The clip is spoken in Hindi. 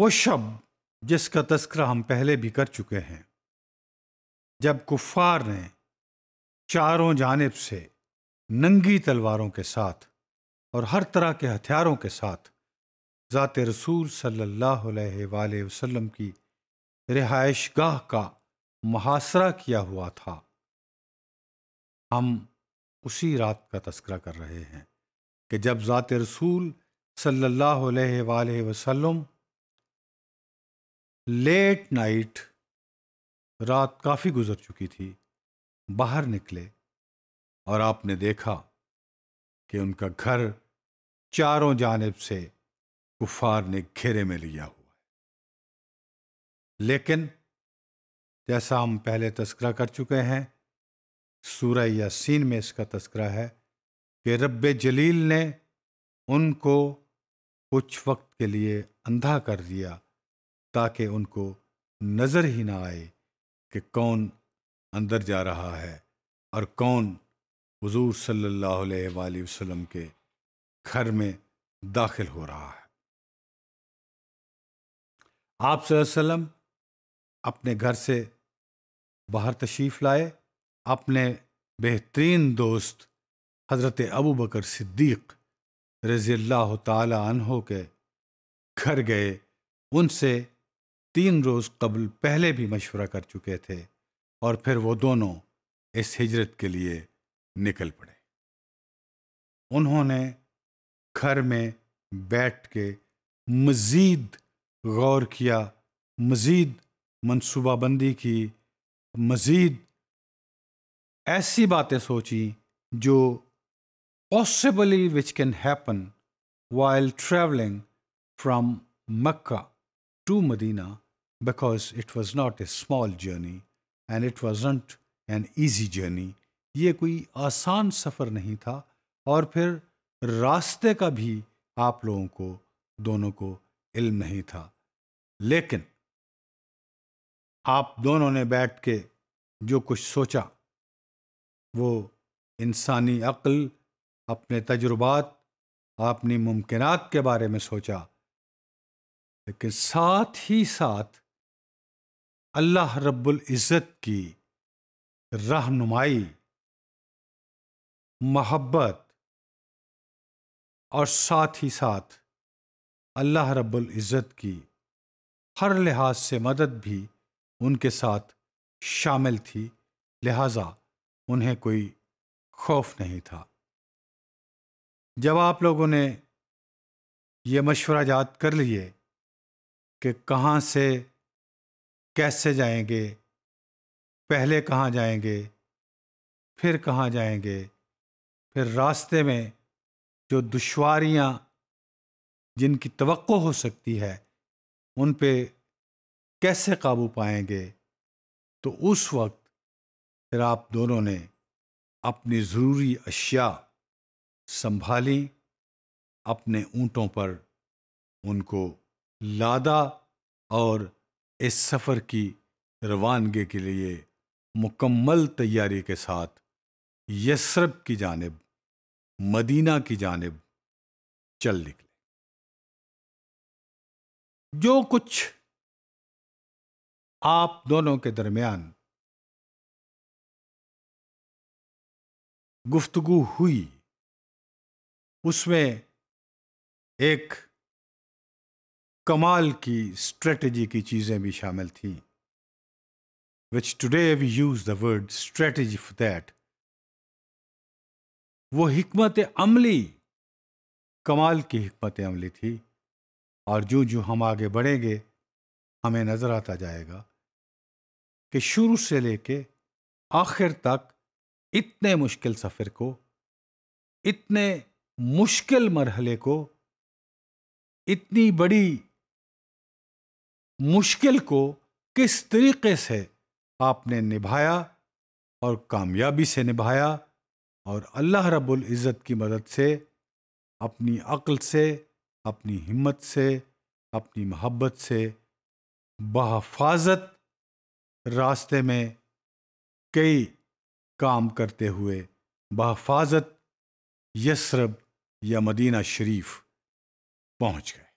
वो शब जिसका तस्करा हम पहले भी कर चुके हैं जब कुफ़ार ने चारों जानब से नंगी तलवारों के साथ और हर तरह के हथियारों के साथ ज़ात रसूल सल्लल्लाहु अलैहि वसल्लम की रिहाइश गाह का मुहासरा किया हुआ था हम उसी रात का तस्करा कर रहे हैं कि जब ज़ात रसूल सल्लल्लाहु अलैहि वसल्लम लेट नाइट रात काफ़ी गुजर चुकी थी बाहर निकले और आपने देखा कि उनका घर चारों जानब से कुफार ने घेरे में लिया हुआ है लेकिन जैसा हम पहले तस्करा कर चुके हैं सूरह यासीन में इसका तस्करा है कि रब जलील ने उनको कुछ वक्त के लिए अंधा कर दिया ताकि उनको नज़र ही ना आए कि कौन अंदर जा रहा है और कौन हज़ूर सल्ला वसलम के घर में दाखिल हो रहा है आप अपने घर से बाहर तशीफ़ लाए अपने बेहतरीन दोस्त हज़रत अबू बकर सिद्दीक़ रज़ी के घर गए उनसे तीन रोज़ कबल पहले भी मशवरा कर चुके थे और फिर वो दोनों इस हिजरत के लिए निकल पड़े उन्होंने घर में बैठ के मज़ीद गौर किया मज़ीद मनसूबाबंदी की मज़ीद ऐसी बातें सोची जो possibly which can happen while travelling from Mecca to Medina because it was not a small journey and it wasn't an easy journey. ये कोई आसान सफ़र नहीं था और फिर रास्ते का भी आप लोगों को दोनों को इल्म नहीं था लेकिन आप दोनों ने बैठ के जो कुछ सोचा वो इंसानी अक्ल अपने तजुर्बात अपनी मुमकिनात के बारे में सोचा लेकिन साथ ही साथ अल्लाह रब्बुल इज़्ज़त की रहनुमाई मोहब्बत और साथ ही साथ अल्लाह रब्बुल इज़्ज़त की हर लिहाज से मदद भी उनके साथ शामिल थी लिहाजा उन्हें कोई खौफ नहीं था जब आप लोगों ने ये मशवरा जात कर लिए कि कहाँ से कैसे जाएंगे पहले कहाँ जाएंगे फिर कहाँ जाएंगे फिर रास्ते में जो दुश्वारियाँ जिनकी तवक्को हो सकती है उन पे कैसे काबू पाएंगे तो उस वक्त फिर आप दोनों ने अपनी ज़रूरी अशिया संभाली अपने ऊँटों पर उनको लादा और इस सफ़र की रवानगी के लिए मुकम्मल तैयारी के साथ यसरब की जानब मदीना की जानब चल निकले जो कुछ आप दोनों के दरमियान गुफ्तगु हुई उसमें एक कमाल की स्ट्रेटजी की चीज़ें भी शामिल थी which today we use the word strategy for that वो हमत अमली कमाल की हमत अमली थी और जो जो हम आगे बढ़ेंगे हमें नज़र आता जाएगा कि शुरू से लेके आखिर तक इतने मुश्किल सफ़र को इतने मुश्किल मरहले को इतनी बड़ी मुश्किल को किस तरीके से आपने निभाया और कामयाबी से निभाया और अल्लाह रब्बुल इज़्ज़त की मदद से अपनी अक्ल से अपनी हिम्मत से अपनी मोहब्बत से बहफाजत रास्ते में कई काम करते हुए बहफाजत यसरब या मदीना शरीफ पहुंच गए